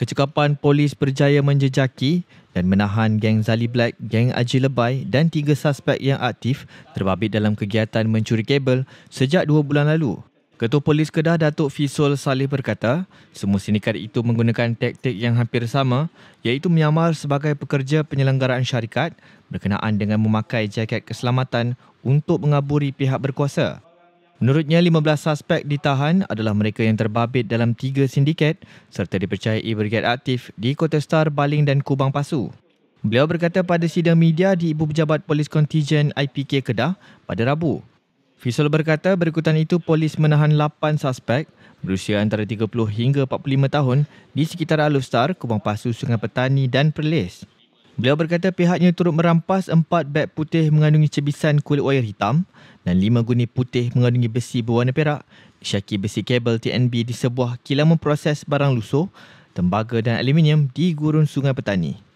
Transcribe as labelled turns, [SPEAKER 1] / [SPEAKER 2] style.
[SPEAKER 1] Kecekapan polis berjaya menjejaki dan menahan geng Zali Black, geng Aji Lebai dan tiga suspek yang aktif terbabit dalam kegiatan mencuri kabel sejak dua bulan lalu. Ketua Polis Kedah Datuk Fisul Saleh berkata, semua sindikat itu menggunakan taktik yang hampir sama iaitu menyamar sebagai pekerja penyelenggaraan syarikat berkenaan dengan memakai jaket keselamatan untuk mengaburi pihak berkuasa. Menurutnya, 15 suspek ditahan adalah mereka yang terbabit dalam tiga sindiket serta dipercayai bergerak aktif di Kota Star, Baling dan Kubang Pasu. Beliau berkata pada sidang media di Ibu Pejabat Polis Kontijen IPK Kedah pada Rabu. Fisul berkata berikutan itu polis menahan 8 suspek berusia antara 30 hingga 45 tahun di sekitar Alustar, Kubang Pasu, Sungai Petani dan Perlis. Beliau berkata pihaknya turut merampas empat beg putih mengandungi cebisan kulit wayar hitam dan lima guni putih mengandungi besi berwarna perak, syaki besi kabel TNB di sebuah kilang memproses barang lusuh, tembaga dan aluminium di gurun sungai petani.